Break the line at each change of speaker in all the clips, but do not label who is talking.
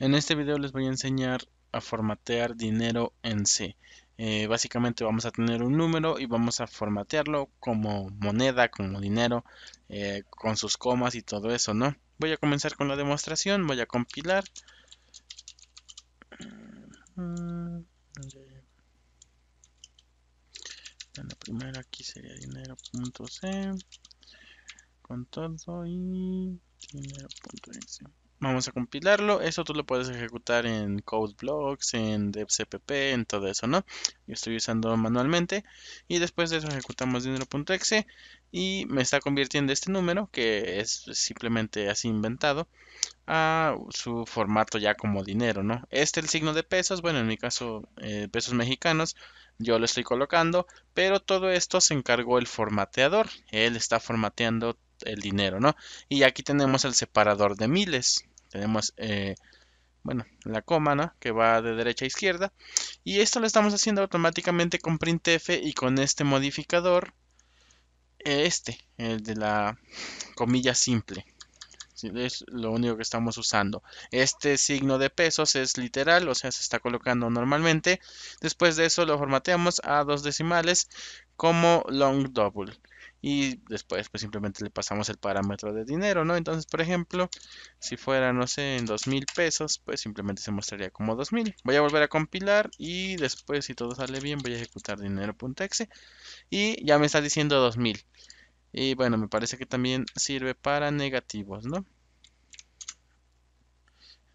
En este video les voy a enseñar a formatear dinero en C. Eh, básicamente vamos a tener un número y vamos a formatearlo como moneda, como dinero, eh, con sus comas y todo eso, ¿no? Voy a comenzar con la demostración, voy a compilar. La primera aquí sería dinero.c con todo y dinero.exe. Vamos a compilarlo. eso tú lo puedes ejecutar en CodeBlocks, en DevCPP, en todo eso, ¿no? Yo estoy usando manualmente. Y después de eso ejecutamos dinero.exe y me está convirtiendo este número, que es simplemente así inventado, a su formato ya como dinero, ¿no? Este el signo de pesos, bueno, en mi caso eh, pesos mexicanos, yo lo estoy colocando, pero todo esto se encargó el formateador. Él está formateando el dinero, ¿no? Y aquí tenemos el separador de miles, tenemos, eh, bueno, la coma, Que va de derecha a izquierda. Y esto lo estamos haciendo automáticamente con printf y con este modificador. Eh, este, el de la comilla simple. Es lo único que estamos usando. Este signo de pesos es literal, o sea, se está colocando normalmente. Después de eso lo formateamos a dos decimales como long double y después pues simplemente le pasamos el parámetro de dinero, ¿no? Entonces, por ejemplo, si fuera, no sé, en dos mil pesos, pues simplemente se mostraría como 2000. mil. Voy a volver a compilar y después, si todo sale bien, voy a ejecutar dinero.exe y ya me está diciendo 2000. mil. Y bueno, me parece que también sirve para negativos, ¿no?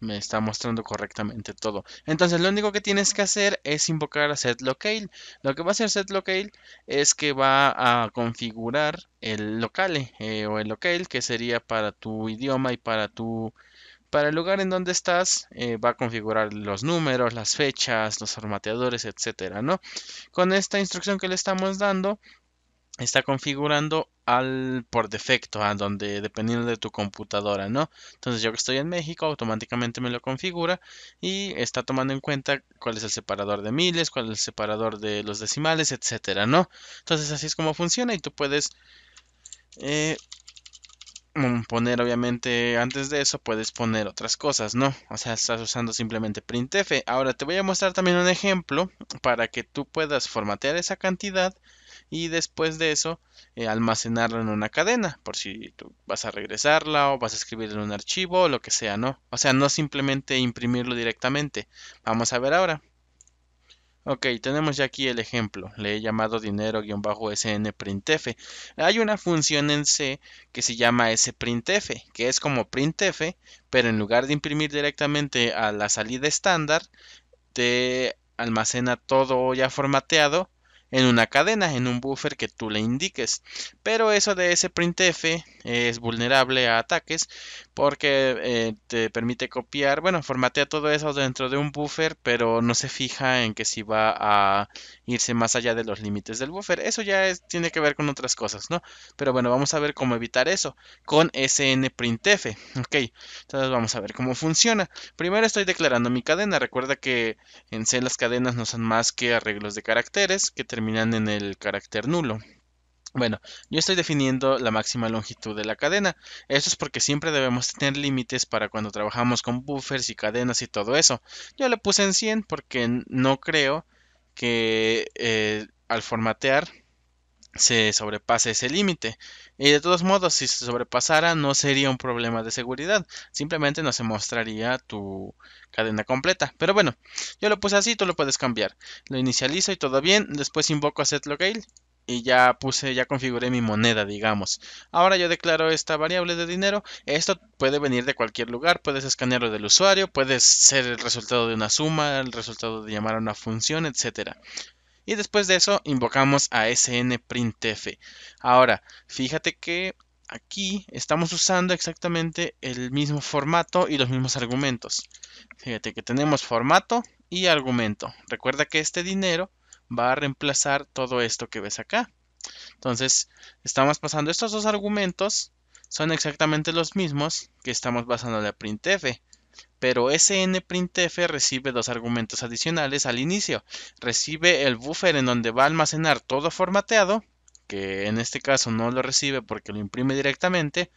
me está mostrando correctamente todo. Entonces lo único que tienes que hacer es invocar a setlocale. Lo que va a hacer setlocale es que va a configurar el locale eh, o el locale que sería para tu idioma y para tu para el lugar en donde estás eh, va a configurar los números, las fechas, los formateadores, etcétera, ¿no? Con esta instrucción que le estamos dando está configurando al por defecto, a donde dependiendo de tu computadora, ¿no? Entonces yo que estoy en México, automáticamente me lo configura y está tomando en cuenta cuál es el separador de miles, cuál es el separador de los decimales, etcétera, ¿no? Entonces así es como funciona y tú puedes eh, mm, poner obviamente antes de eso puedes poner otras cosas, ¿no? O sea, estás usando simplemente printf. Ahora te voy a mostrar también un ejemplo para que tú puedas formatear esa cantidad y después de eso eh, almacenarlo en una cadena por si tú vas a regresarla o vas a escribir en un archivo o lo que sea, ¿no? O sea, no simplemente imprimirlo directamente. Vamos a ver ahora. Ok, tenemos ya aquí el ejemplo. Le he llamado dinero-snprintf. Hay una función en C que se llama sprintf, que es como printf, pero en lugar de imprimir directamente a la salida estándar, te almacena todo ya formateado en una cadena, en un buffer que tú le indiques. Pero eso de ese printf es vulnerable a ataques porque eh, te permite copiar, bueno, formatea todo eso dentro de un buffer, pero no se fija en que si va a irse más allá de los límites del buffer. Eso ya tiene que ver con otras cosas, ¿no? Pero bueno, vamos a ver cómo evitar eso con snprintf. Ok, entonces vamos a ver cómo funciona. Primero estoy declarando mi cadena. Recuerda que en C las cadenas no son más que arreglos de caracteres que terminan terminan en el carácter nulo. Bueno, yo estoy definiendo la máxima longitud de la cadena. eso es porque siempre debemos tener límites para cuando trabajamos con buffers y cadenas y todo eso. Yo le puse en 100 porque no creo que eh, al formatear se sobrepase ese límite. Y de todos modos, si se sobrepasara, no sería un problema de seguridad. Simplemente no se mostraría tu cadena completa. Pero bueno, yo lo puse así, tú lo puedes cambiar. Lo inicializo y todo bien. Después invoco a setlocale y ya puse, ya configuré mi moneda, digamos. Ahora yo declaro esta variable de dinero. Esto puede venir de cualquier lugar, puedes escanearlo del usuario, puede ser el resultado de una suma, el resultado de llamar a una función, etcétera. Y después de eso invocamos a snprintf. Ahora, fíjate que aquí estamos usando exactamente el mismo formato y los mismos argumentos. Fíjate que tenemos formato y argumento. Recuerda que este dinero va a reemplazar todo esto que ves acá. Entonces, estamos pasando estos dos argumentos, son exactamente los mismos que estamos pasando a la printf pero snprintf recibe dos argumentos adicionales al inicio. Recibe el buffer en donde va a almacenar todo formateado, que en este caso no lo recibe porque lo imprime directamente,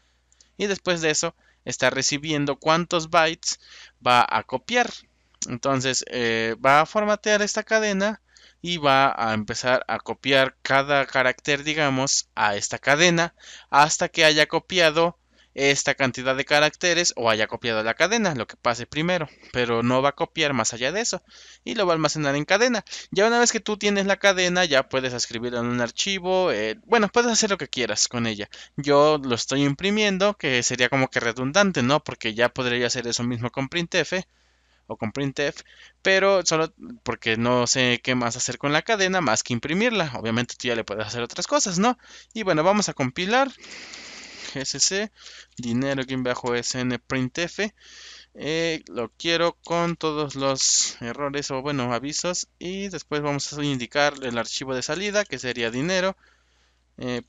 y después de eso está recibiendo cuántos bytes va a copiar. Entonces eh, va a formatear esta cadena y va a empezar a copiar cada carácter, digamos, a esta cadena hasta que haya copiado esta cantidad de caracteres o haya copiado la cadena, lo que pase primero, pero no va a copiar más allá de eso y lo va a almacenar en cadena. Ya una vez que tú tienes la cadena, ya puedes escribirla en un archivo, eh, bueno, puedes hacer lo que quieras con ella. Yo lo estoy imprimiendo, que sería como que redundante, ¿no? Porque ya podría hacer eso mismo con printf o con printf, pero solo porque no sé qué más hacer con la cadena más que imprimirla. Obviamente tú ya le puedes hacer otras cosas, ¿no? Y bueno, vamos a compilar. GSC dinero que bajo sn printf eh, lo quiero con todos los errores o bueno avisos y después vamos a indicar el archivo de salida que sería dinero eh,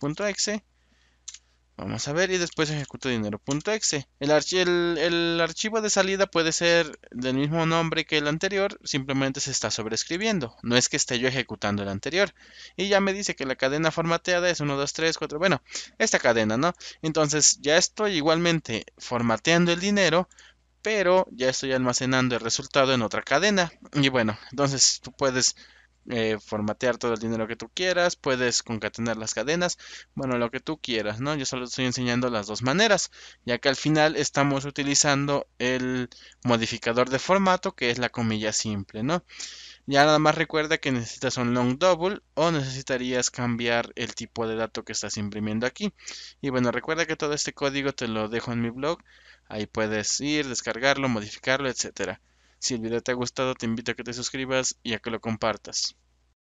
Vamos a ver y después ejecuto dinero.exe. El, el, archivo de salida puede ser del mismo nombre que el anterior, simplemente se está sobrescribiendo. No es que esté yo ejecutando el anterior. Y ya me dice que la cadena formateada es 1, 2, 3, 4, bueno, esta cadena, ¿no? Entonces ya estoy igualmente formateando el dinero, pero ya estoy almacenando el resultado en otra cadena. Y bueno, entonces tú puedes eh, formatear todo el dinero que tú quieras, puedes concatenar las cadenas, bueno, lo que tú quieras, ¿no? Yo solo estoy enseñando las dos maneras, ya que al final estamos utilizando el modificador de formato que es la comilla simple, ¿no? Ya nada más recuerda que necesitas un long double o necesitarías cambiar el tipo de dato que estás imprimiendo aquí. Y bueno, recuerda que todo este código te lo dejo en mi blog. Ahí puedes ir, descargarlo, modificarlo, etcétera. Si el video te ha gustado, te invito a que te suscribas y a que lo compartas.